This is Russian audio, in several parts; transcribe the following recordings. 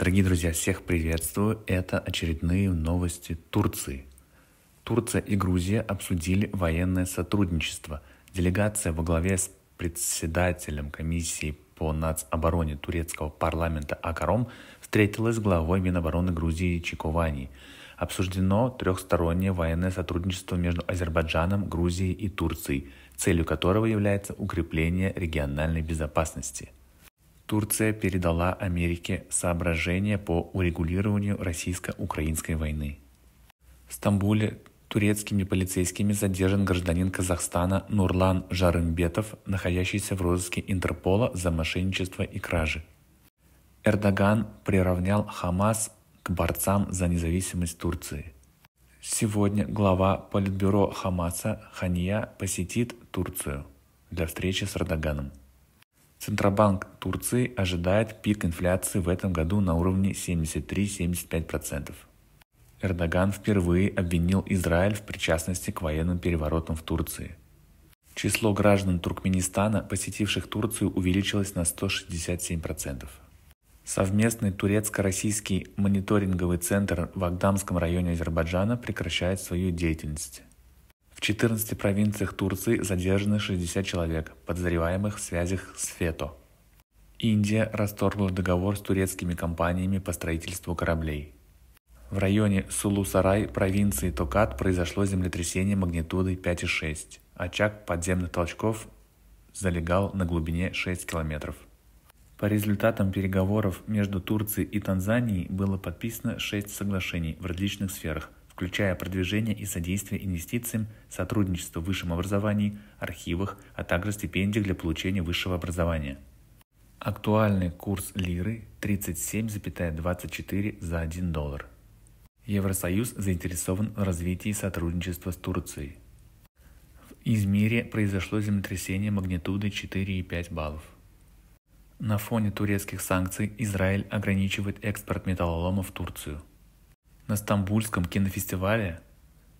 Дорогие друзья, всех приветствую. Это очередные новости Турции. Турция и Грузия обсудили военное сотрудничество. Делегация во главе с председателем комиссии по нацобороне турецкого парламента Акаром встретилась с главой Минобороны Грузии Чиковани. Обсуждено трехстороннее военное сотрудничество между Азербайджаном, Грузией и Турцией, целью которого является укрепление региональной безопасности – Турция передала Америке соображения по урегулированию российско-украинской войны. В Стамбуле турецкими полицейскими задержан гражданин Казахстана Нурлан Жарымбетов, находящийся в розыске Интерпола за мошенничество и кражи. Эрдоган приравнял Хамас к борцам за независимость Турции. Сегодня глава Политбюро Хамаса Хания посетит Турцию для встречи с Эрдоганом. Центробанк Турции ожидает пик инфляции в этом году на уровне 73-75%. Эрдоган впервые обвинил Израиль в причастности к военным переворотам в Турции. Число граждан Туркменистана, посетивших Турцию, увеличилось на 167%. Совместный турецко-российский мониторинговый центр в Агдамском районе Азербайджана прекращает свою деятельность. В 14 провинциях Турции задержаны 60 человек, подозреваемых в связях с ФЕТО. Индия расторгла договор с турецкими компаниями по строительству кораблей. В районе Сулусарай провинции Токат произошло землетрясение магнитудой 5,6. Очаг подземных толчков залегал на глубине 6 километров. По результатам переговоров между Турцией и Танзанией было подписано 6 соглашений в различных сферах – включая продвижение и содействие инвестициям, сотрудничество в высшем образовании, архивах, а также стипендии для получения высшего образования. Актуальный курс лиры 37,24 за 1 доллар. Евросоюз заинтересован в развитии сотрудничества с Турцией. В Измире произошло землетрясение магнитудой 4,5 баллов. На фоне турецких санкций Израиль ограничивает экспорт металлолома в Турцию – на Стамбульском кинофестивале,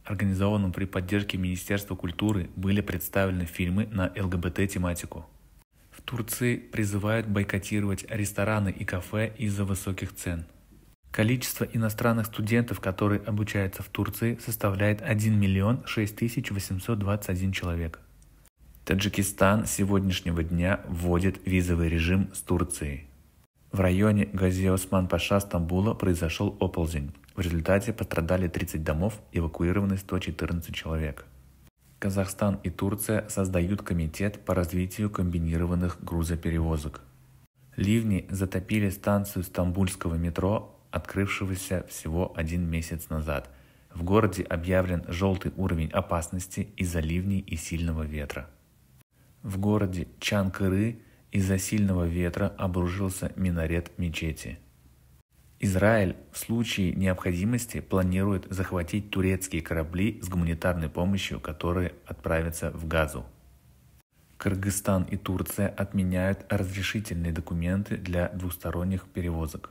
организованном при поддержке Министерства культуры, были представлены фильмы на ЛГБТ-тематику. В Турции призывают бойкотировать рестораны и кафе из-за высоких цен. Количество иностранных студентов, которые обучаются в Турции, составляет 1 миллион 6 тысяч 821 человек. Таджикистан с сегодняшнего дня вводит визовый режим с Турцией. В районе Гази Паша Стамбула произошел оползень. В результате пострадали 30 домов, эвакуированы 114 человек. Казахстан и Турция создают комитет по развитию комбинированных грузоперевозок. Ливни затопили станцию стамбульского метро, открывшегося всего один месяц назад. В городе объявлен желтый уровень опасности из-за ливней и сильного ветра. В городе Чанкыры из-за сильного ветра обрушился минарет мечети. Израиль в случае необходимости планирует захватить турецкие корабли с гуманитарной помощью, которые отправятся в Газу. Кыргызстан и Турция отменяют разрешительные документы для двусторонних перевозок.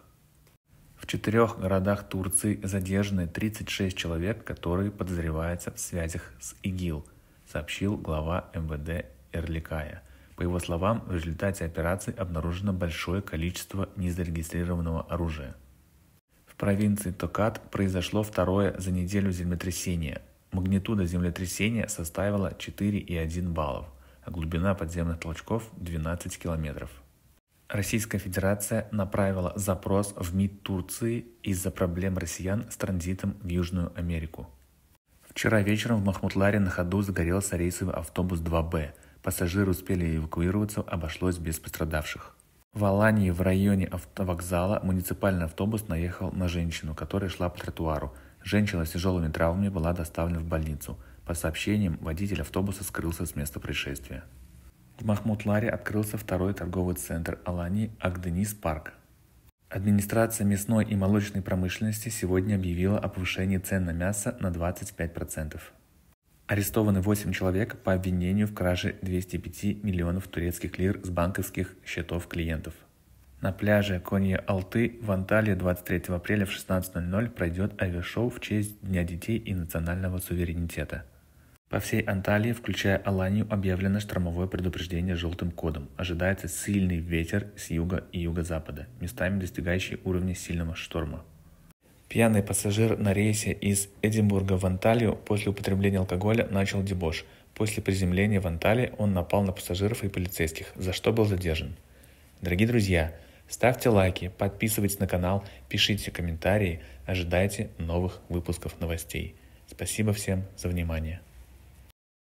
В четырех городах Турции задержаны 36 человек, которые подозреваются в связях с ИГИЛ, сообщил глава МВД Эрликая. По его словам, в результате операции обнаружено большое количество незарегистрированного оружия провинции Токат произошло второе за неделю землетрясение. Магнитуда землетрясения составила 4,1 баллов, а глубина подземных толчков 12 километров. Российская Федерация направила запрос в МИД Турции из-за проблем россиян с транзитом в Южную Америку. Вчера вечером в Махмутларе на ходу загорелся рейсовый автобус 2Б. Пассажиры успели эвакуироваться, обошлось без пострадавших. В Алании в районе автовокзала муниципальный автобус наехал на женщину, которая шла по тротуару. Женщина с тяжелыми травмами была доставлена в больницу. По сообщениям, водитель автобуса скрылся с места происшествия. В Махмутларе открылся второй торговый центр Алании Агденис Парк. Администрация мясной и молочной промышленности сегодня объявила о повышении цен на мясо на 25%. Арестованы 8 человек по обвинению в краже 205 миллионов турецких лир с банковских счетов клиентов. На пляже Конья Алты в Анталии 23 апреля в 16.00 пройдет авиашоу в честь Дня детей и национального суверенитета. По всей Анталии, включая Аланию, объявлено штормовое предупреждение желтым кодом. Ожидается сильный ветер с юга и юго-запада, местами достигающий уровня сильного шторма. Пьяный пассажир на рейсе из Эдинбурга в Анталию после употребления алкоголя начал дебош. После приземления в Анталии он напал на пассажиров и полицейских, за что был задержан. Дорогие друзья, ставьте лайки, подписывайтесь на канал, пишите комментарии, ожидайте новых выпусков новостей. Спасибо всем за внимание.